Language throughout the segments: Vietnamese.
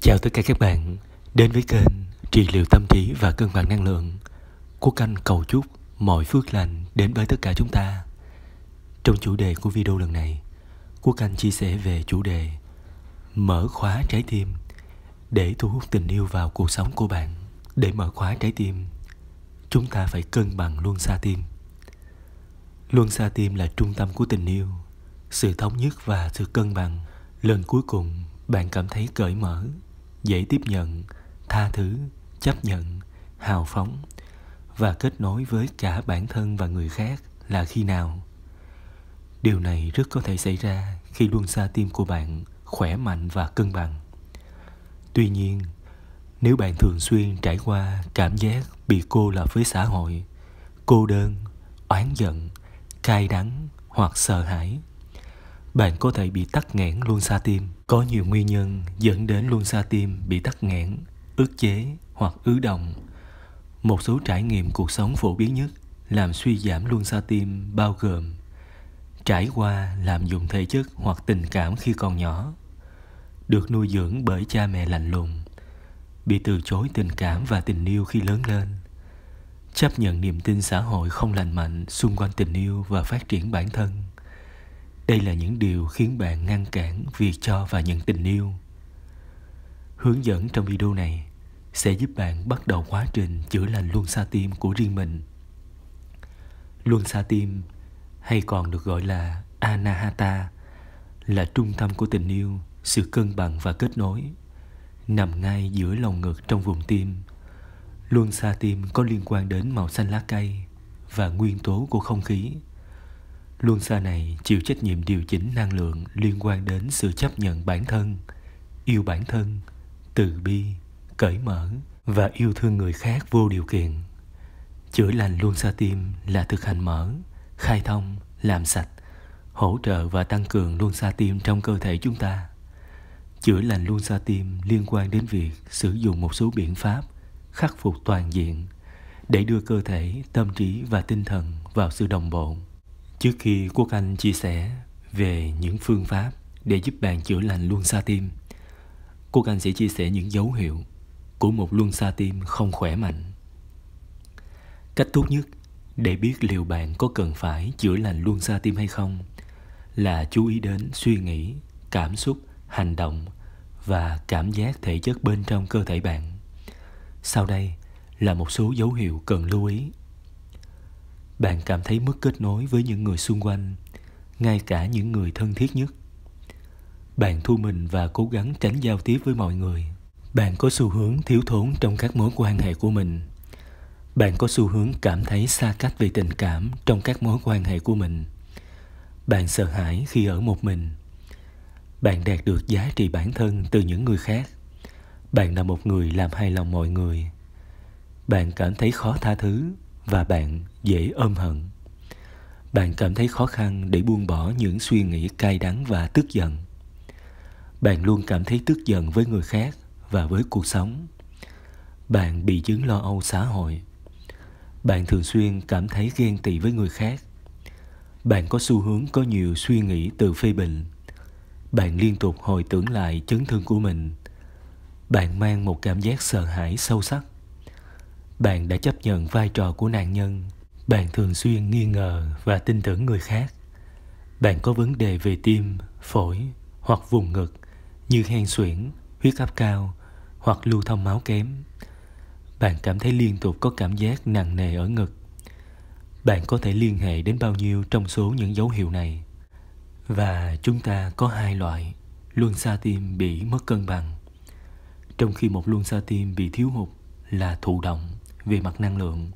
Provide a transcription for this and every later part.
Chào tất cả các bạn đến với kênh Trị liệu tâm trí và cân bằng năng lượng của canh cầu chúc mọi phước lành đến với tất cả chúng ta. Trong chủ đề của video lần này, của canh chia sẻ về chủ đề Mở khóa trái tim để thu hút tình yêu vào cuộc sống của bạn. Để mở khóa trái tim, chúng ta phải cân bằng luân xa tim. Luân xa tim là trung tâm của tình yêu, sự thống nhất và sự cân bằng. Lần cuối cùng bạn cảm thấy cởi mở dễ tiếp nhận tha thứ chấp nhận hào phóng và kết nối với cả bản thân và người khác là khi nào điều này rất có thể xảy ra khi luân xa tim của bạn khỏe mạnh và cân bằng tuy nhiên nếu bạn thường xuyên trải qua cảm giác bị cô lập với xã hội cô đơn oán giận cay đắng hoặc sợ hãi bạn có thể bị tắc nghẽn luôn xa tim. Có nhiều nguyên nhân dẫn đến luôn xa tim bị tắc nghẽn, ức chế hoặc ứ động. Một số trải nghiệm cuộc sống phổ biến nhất làm suy giảm luôn xa tim bao gồm trải qua làm dụng thể chất hoặc tình cảm khi còn nhỏ, được nuôi dưỡng bởi cha mẹ lạnh lùng, bị từ chối tình cảm và tình yêu khi lớn lên, chấp nhận niềm tin xã hội không lành mạnh xung quanh tình yêu và phát triển bản thân đây là những điều khiến bạn ngăn cản việc cho và nhận tình yêu hướng dẫn trong video này sẽ giúp bạn bắt đầu quá trình chữa lành luân xa tim của riêng mình luân xa tim hay còn được gọi là anahata là trung tâm của tình yêu sự cân bằng và kết nối nằm ngay giữa lòng ngực trong vùng tim luân xa tim có liên quan đến màu xanh lá cây và nguyên tố của không khí Luân xa này chịu trách nhiệm điều chỉnh năng lượng liên quan đến sự chấp nhận bản thân, yêu bản thân, từ bi, cởi mở và yêu thương người khác vô điều kiện. Chữa lành luân xa tim là thực hành mở, khai thông, làm sạch, hỗ trợ và tăng cường luân xa tim trong cơ thể chúng ta. Chữa lành luân xa tim liên quan đến việc sử dụng một số biện pháp khắc phục toàn diện để đưa cơ thể, tâm trí và tinh thần vào sự đồng bộ Trước khi Quốc Anh chia sẻ về những phương pháp để giúp bạn chữa lành luân xa tim, Quốc Anh sẽ chia sẻ những dấu hiệu của một luân xa tim không khỏe mạnh. Cách tốt nhất để biết liệu bạn có cần phải chữa lành luân xa tim hay không là chú ý đến suy nghĩ, cảm xúc, hành động và cảm giác thể chất bên trong cơ thể bạn. Sau đây là một số dấu hiệu cần lưu ý bạn cảm thấy mất kết nối với những người xung quanh ngay cả những người thân thiết nhất bạn thu mình và cố gắng tránh giao tiếp với mọi người bạn có xu hướng thiếu thốn trong các mối quan hệ của mình bạn có xu hướng cảm thấy xa cách về tình cảm trong các mối quan hệ của mình bạn sợ hãi khi ở một mình bạn đạt được giá trị bản thân từ những người khác bạn là một người làm hài lòng mọi người bạn cảm thấy khó tha thứ và bạn dễ ôm hận bạn cảm thấy khó khăn để buông bỏ những suy nghĩ cay đắng và tức giận bạn luôn cảm thấy tức giận với người khác và với cuộc sống bạn bị chứng lo âu xã hội bạn thường xuyên cảm thấy ghen tị với người khác bạn có xu hướng có nhiều suy nghĩ tự phê bình bạn liên tục hồi tưởng lại chấn thương của mình bạn mang một cảm giác sợ hãi sâu sắc bạn đã chấp nhận vai trò của nạn nhân bạn thường xuyên nghi ngờ và tin tưởng người khác bạn có vấn đề về tim phổi hoặc vùng ngực như hen suyễn huyết áp cao hoặc lưu thông máu kém bạn cảm thấy liên tục có cảm giác nặng nề ở ngực bạn có thể liên hệ đến bao nhiêu trong số những dấu hiệu này và chúng ta có hai loại luân xa tim bị mất cân bằng trong khi một luân xa tim bị thiếu hụt là thụ động về mặt năng lượng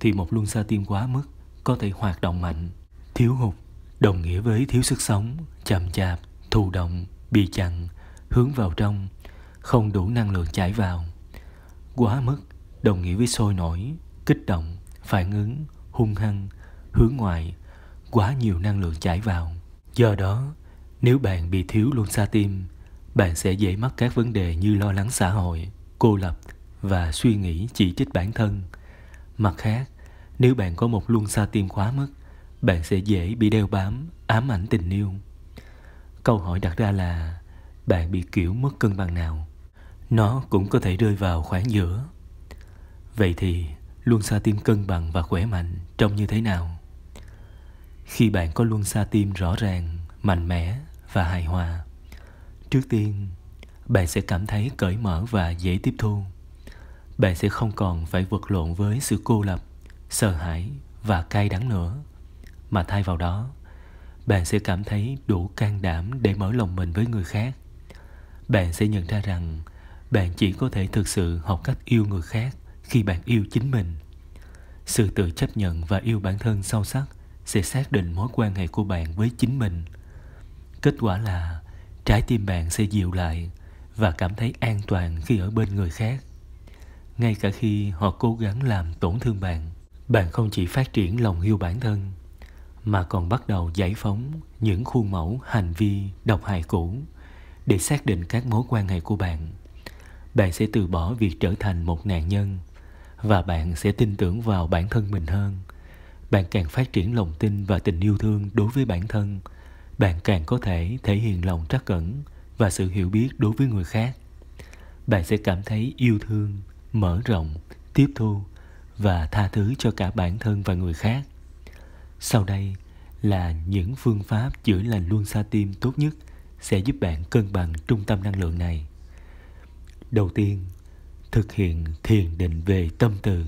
thì một luân xa tim quá mức có thể hoạt động mạnh. Thiếu hụt đồng nghĩa với thiếu sức sống, chậm chạp, thụ động, bị chặn, hướng vào trong, không đủ năng lượng chảy vào. Quá mức đồng nghĩa với sôi nổi, kích động, phản ứng, hung hăng, hướng ngoại, quá nhiều năng lượng chảy vào. Do đó, nếu bạn bị thiếu luân xa tim, bạn sẽ dễ mắc các vấn đề như lo lắng xã hội, cô lập, và suy nghĩ chỉ trích bản thân. Mặt khác, nếu bạn có một luân xa tim quá mức, bạn sẽ dễ bị đeo bám, ám ảnh tình yêu. Câu hỏi đặt ra là bạn bị kiểu mất cân bằng nào? Nó cũng có thể rơi vào khoảng giữa. Vậy thì luân xa tim cân bằng và khỏe mạnh trông như thế nào? Khi bạn có luân xa tim rõ ràng, mạnh mẽ và hài hòa, trước tiên bạn sẽ cảm thấy cởi mở và dễ tiếp thu bạn sẽ không còn phải vật lộn với sự cô lập, sợ hãi và cay đắng nữa. Mà thay vào đó, bạn sẽ cảm thấy đủ can đảm để mở lòng mình với người khác. Bạn sẽ nhận ra rằng bạn chỉ có thể thực sự học cách yêu người khác khi bạn yêu chính mình. Sự tự chấp nhận và yêu bản thân sâu sắc sẽ xác định mối quan hệ của bạn với chính mình. Kết quả là trái tim bạn sẽ dịu lại và cảm thấy an toàn khi ở bên người khác ngay cả khi họ cố gắng làm tổn thương bạn bạn không chỉ phát triển lòng yêu bản thân mà còn bắt đầu giải phóng những khuôn mẫu hành vi độc hại cũ để xác định các mối quan hệ của bạn bạn sẽ từ bỏ việc trở thành một nạn nhân và bạn sẽ tin tưởng vào bản thân mình hơn bạn càng phát triển lòng tin và tình yêu thương đối với bản thân bạn càng có thể thể hiện lòng trắc ẩn và sự hiểu biết đối với người khác bạn sẽ cảm thấy yêu thương mở rộng tiếp thu và tha thứ cho cả bản thân và người khác sau đây là những phương pháp chữa lành luân xa tim tốt nhất sẽ giúp bạn cân bằng trung tâm năng lượng này đầu tiên thực hiện thiền định về tâm từ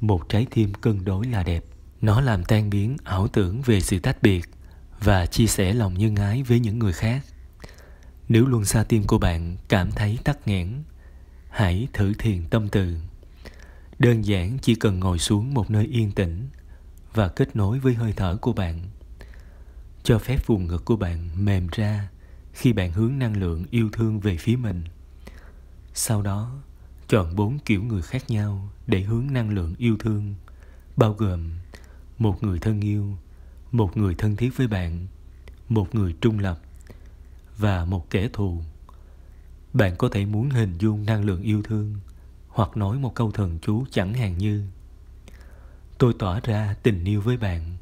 một trái tim cân đối là đẹp nó làm tan biến ảo tưởng về sự tách biệt và chia sẻ lòng nhân ái với những người khác nếu luân xa tim của bạn cảm thấy tắc nghẽn hãy thử thiền tâm từ đơn giản chỉ cần ngồi xuống một nơi yên tĩnh và kết nối với hơi thở của bạn cho phép vùng ngực của bạn mềm ra khi bạn hướng năng lượng yêu thương về phía mình sau đó chọn bốn kiểu người khác nhau để hướng năng lượng yêu thương bao gồm một người thân yêu một người thân thiết với bạn một người trung lập và một kẻ thù bạn có thể muốn hình dung năng lượng yêu thương hoặc nói một câu thần chú chẳng hạn như Tôi tỏa ra tình yêu với bạn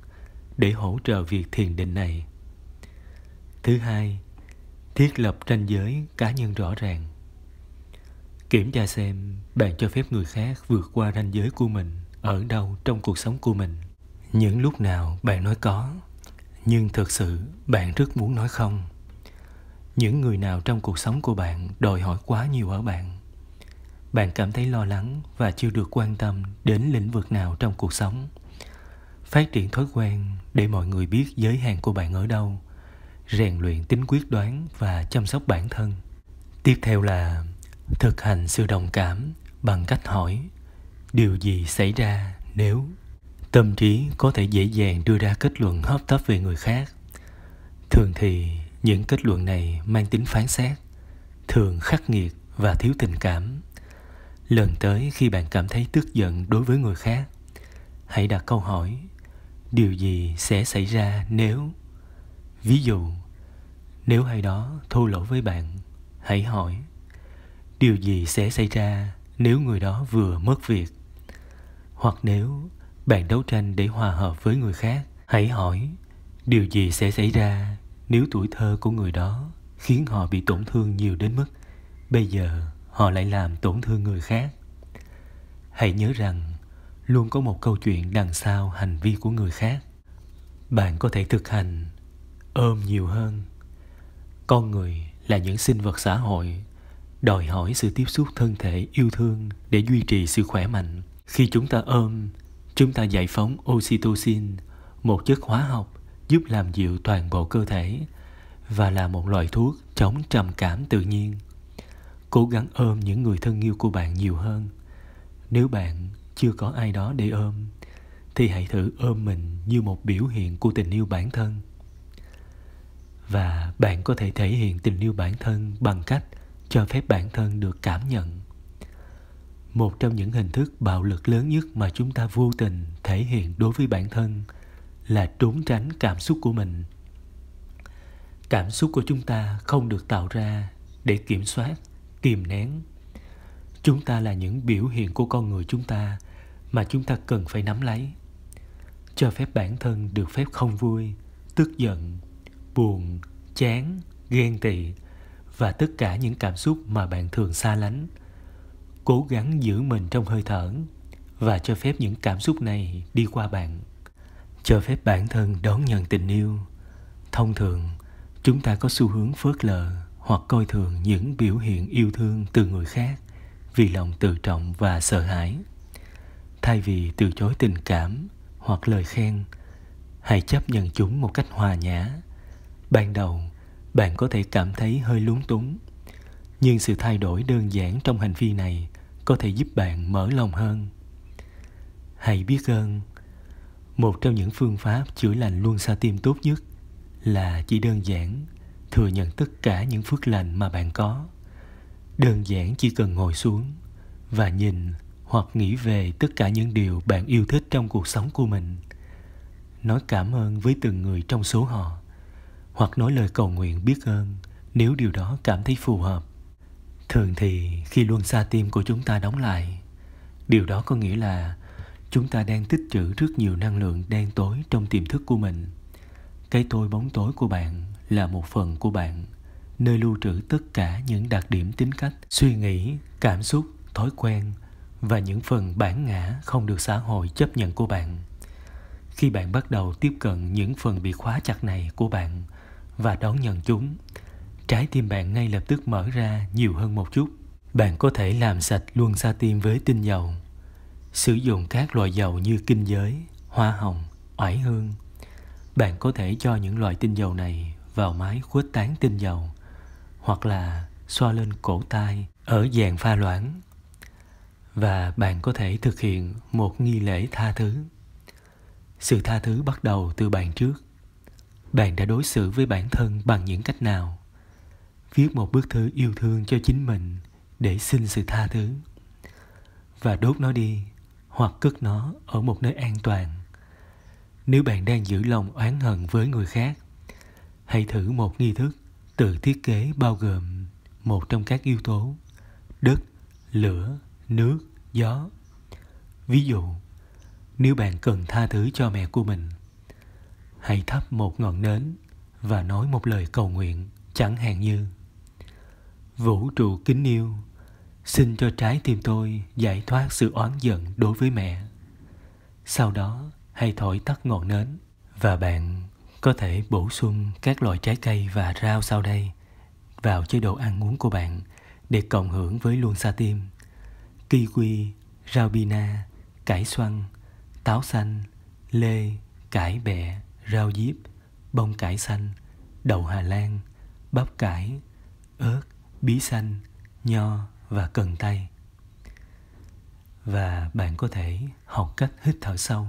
để hỗ trợ việc thiền định này. Thứ hai, thiết lập ranh giới cá nhân rõ ràng. Kiểm tra xem bạn cho phép người khác vượt qua ranh giới của mình ở đâu trong cuộc sống của mình. Những lúc nào bạn nói có, nhưng thực sự bạn rất muốn nói không những người nào trong cuộc sống của bạn đòi hỏi quá nhiều ở bạn bạn cảm thấy lo lắng và chưa được quan tâm đến lĩnh vực nào trong cuộc sống phát triển thói quen để mọi người biết giới hạn của bạn ở đâu rèn luyện tính quyết đoán và chăm sóc bản thân tiếp theo là thực hành sự đồng cảm bằng cách hỏi điều gì xảy ra nếu tâm trí có thể dễ dàng đưa ra kết luận hấp tấp về người khác thường thì những kết luận này mang tính phán xét thường khắc nghiệt và thiếu tình cảm lần tới khi bạn cảm thấy tức giận đối với người khác hãy đặt câu hỏi điều gì sẽ xảy ra nếu ví dụ nếu ai đó thô lỗ với bạn hãy hỏi điều gì sẽ xảy ra nếu người đó vừa mất việc hoặc nếu bạn đấu tranh để hòa hợp với người khác hãy hỏi điều gì sẽ xảy ra nếu tuổi thơ của người đó khiến họ bị tổn thương nhiều đến mức bây giờ họ lại làm tổn thương người khác hãy nhớ rằng luôn có một câu chuyện đằng sau hành vi của người khác bạn có thể thực hành ôm nhiều hơn con người là những sinh vật xã hội đòi hỏi sự tiếp xúc thân thể yêu thương để duy trì sự khỏe mạnh khi chúng ta ôm chúng ta giải phóng oxytocin một chất hóa học giúp làm dịu toàn bộ cơ thể và là một loại thuốc chống trầm cảm tự nhiên. Cố gắng ôm những người thân yêu của bạn nhiều hơn. Nếu bạn chưa có ai đó để ôm thì hãy thử ôm mình như một biểu hiện của tình yêu bản thân. Và bạn có thể thể hiện tình yêu bản thân bằng cách cho phép bản thân được cảm nhận một trong những hình thức bạo lực lớn nhất mà chúng ta vô tình thể hiện đối với bản thân là trốn tránh cảm xúc của mình cảm xúc của chúng ta không được tạo ra để kiểm soát kìm nén chúng ta là những biểu hiện của con người chúng ta mà chúng ta cần phải nắm lấy cho phép bản thân được phép không vui tức giận buồn chán ghen tị và tất cả những cảm xúc mà bạn thường xa lánh cố gắng giữ mình trong hơi thở và cho phép những cảm xúc này đi qua bạn cho phép bản thân đón nhận tình yêu thông thường chúng ta có xu hướng phớt lờ hoặc coi thường những biểu hiện yêu thương từ người khác vì lòng tự trọng và sợ hãi thay vì từ chối tình cảm hoặc lời khen hãy chấp nhận chúng một cách hòa nhã ban đầu bạn có thể cảm thấy hơi lúng túng nhưng sự thay đổi đơn giản trong hành vi này có thể giúp bạn mở lòng hơn hãy biết ơn một trong những phương pháp chữa lành luôn xa tim tốt nhất là chỉ đơn giản thừa nhận tất cả những phước lành mà bạn có đơn giản chỉ cần ngồi xuống và nhìn hoặc nghĩ về tất cả những điều bạn yêu thích trong cuộc sống của mình nói cảm ơn với từng người trong số họ hoặc nói lời cầu nguyện biết ơn nếu điều đó cảm thấy phù hợp thường thì khi luân xa tim của chúng ta đóng lại điều đó có nghĩa là chúng ta đang tích trữ rất nhiều năng lượng đen tối trong tiềm thức của mình cái tôi bóng tối của bạn là một phần của bạn nơi lưu trữ tất cả những đặc điểm tính cách suy nghĩ cảm xúc thói quen và những phần bản ngã không được xã hội chấp nhận của bạn khi bạn bắt đầu tiếp cận những phần bị khóa chặt này của bạn và đón nhận chúng trái tim bạn ngay lập tức mở ra nhiều hơn một chút bạn có thể làm sạch luôn xa tim với tinh dầu sử dụng các loại dầu như kinh giới, hoa hồng, oải hương. Bạn có thể cho những loại tinh dầu này vào máy khuếch tán tinh dầu hoặc là xoa lên cổ tay ở dạng pha loãng và bạn có thể thực hiện một nghi lễ tha thứ. Sự tha thứ bắt đầu từ bạn trước. Bạn đã đối xử với bản thân bằng những cách nào? Viết một bức thư yêu thương cho chính mình để xin sự tha thứ và đốt nó đi hoặc cất nó ở một nơi an toàn nếu bạn đang giữ lòng oán hận với người khác hãy thử một nghi thức tự thiết kế bao gồm một trong các yếu tố đất lửa nước gió ví dụ nếu bạn cần tha thứ cho mẹ của mình hãy thắp một ngọn nến và nói một lời cầu nguyện chẳng hạn như vũ trụ kính yêu Xin cho trái tim tôi giải thoát sự oán giận đối với mẹ. Sau đó, hãy thổi tắt ngọn nến và bạn có thể bổ sung các loại trái cây và rau sau đây vào chế độ ăn uống của bạn để cộng hưởng với luân xa tim. Kiwi, rau bina, cải xoăn, táo xanh, lê, cải bẹ, rau diếp, bông cải xanh, đậu Hà Lan, bắp cải, ớt, bí xanh, nho, và cần tay và bạn có thể học cách hít thở sâu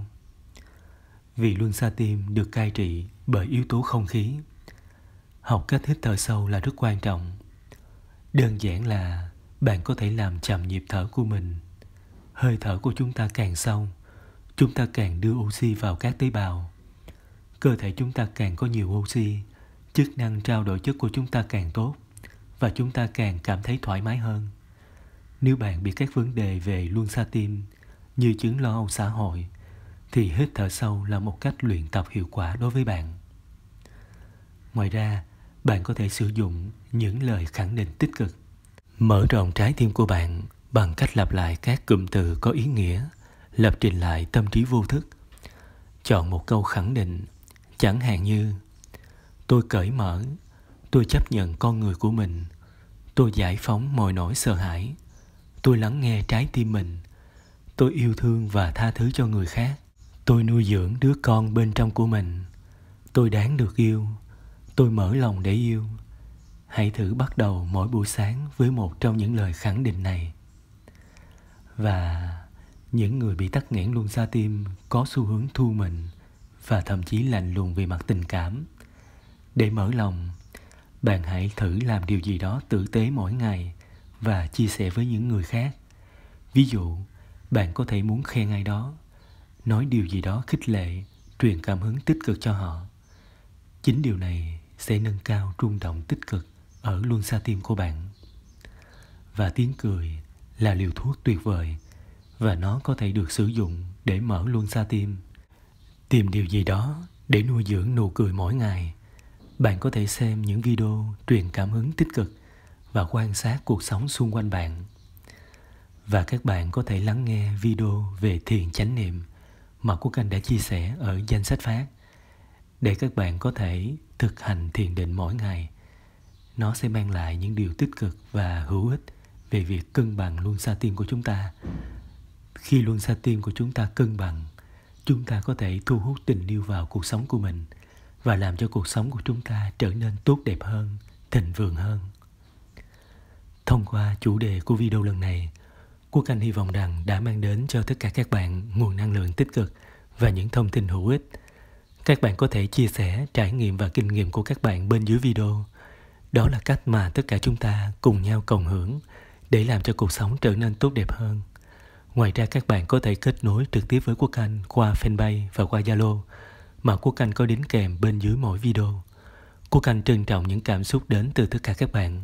vì luân xa tim được cai trị bởi yếu tố không khí học cách hít thở sâu là rất quan trọng đơn giản là bạn có thể làm chậm nhịp thở của mình hơi thở của chúng ta càng sâu chúng ta càng đưa oxy vào các tế bào cơ thể chúng ta càng có nhiều oxy chức năng trao đổi chất của chúng ta càng tốt và chúng ta càng cảm thấy thoải mái hơn nếu bạn bị các vấn đề về luân xa tim như chứng lo âu xã hội thì hít thở sâu là một cách luyện tập hiệu quả đối với bạn. Ngoài ra, bạn có thể sử dụng những lời khẳng định tích cực. Mở rộng trái tim của bạn bằng cách lặp lại các cụm từ có ý nghĩa, lập trình lại tâm trí vô thức. Chọn một câu khẳng định, chẳng hạn như Tôi cởi mở, tôi chấp nhận con người của mình, tôi giải phóng mọi nỗi sợ hãi, tôi lắng nghe trái tim mình tôi yêu thương và tha thứ cho người khác tôi nuôi dưỡng đứa con bên trong của mình tôi đáng được yêu tôi mở lòng để yêu hãy thử bắt đầu mỗi buổi sáng với một trong những lời khẳng định này và những người bị tắc nghẽn luôn xa tim có xu hướng thu mình và thậm chí lạnh lùng về mặt tình cảm để mở lòng bạn hãy thử làm điều gì đó tử tế mỗi ngày và chia sẻ với những người khác ví dụ bạn có thể muốn khen ai đó nói điều gì đó khích lệ truyền cảm hứng tích cực cho họ chính điều này sẽ nâng cao rung động tích cực ở luân xa tim của bạn và tiếng cười là liều thuốc tuyệt vời và nó có thể được sử dụng để mở luân xa tim tìm điều gì đó để nuôi dưỡng nụ cười mỗi ngày bạn có thể xem những video truyền cảm hứng tích cực và quan sát cuộc sống xung quanh bạn. Và các bạn có thể lắng nghe video về thiền chánh niệm mà Quốc Anh đã chia sẻ ở danh sách phát để các bạn có thể thực hành thiền định mỗi ngày. Nó sẽ mang lại những điều tích cực và hữu ích về việc cân bằng luân xa tim của chúng ta. Khi luân xa tim của chúng ta cân bằng, chúng ta có thể thu hút tình yêu vào cuộc sống của mình và làm cho cuộc sống của chúng ta trở nên tốt đẹp hơn, thịnh vượng hơn. Thông qua chủ đề của video lần này, Quốc Anh hy vọng rằng đã mang đến cho tất cả các bạn nguồn năng lượng tích cực và những thông tin hữu ích. Các bạn có thể chia sẻ trải nghiệm và kinh nghiệm của các bạn bên dưới video. Đó là cách mà tất cả chúng ta cùng nhau cộng hưởng để làm cho cuộc sống trở nên tốt đẹp hơn. Ngoài ra các bạn có thể kết nối trực tiếp với Quốc Anh qua fanpage và qua Zalo mà Quốc Anh có đính kèm bên dưới mỗi video. Quốc Anh trân trọng những cảm xúc đến từ tất cả các bạn.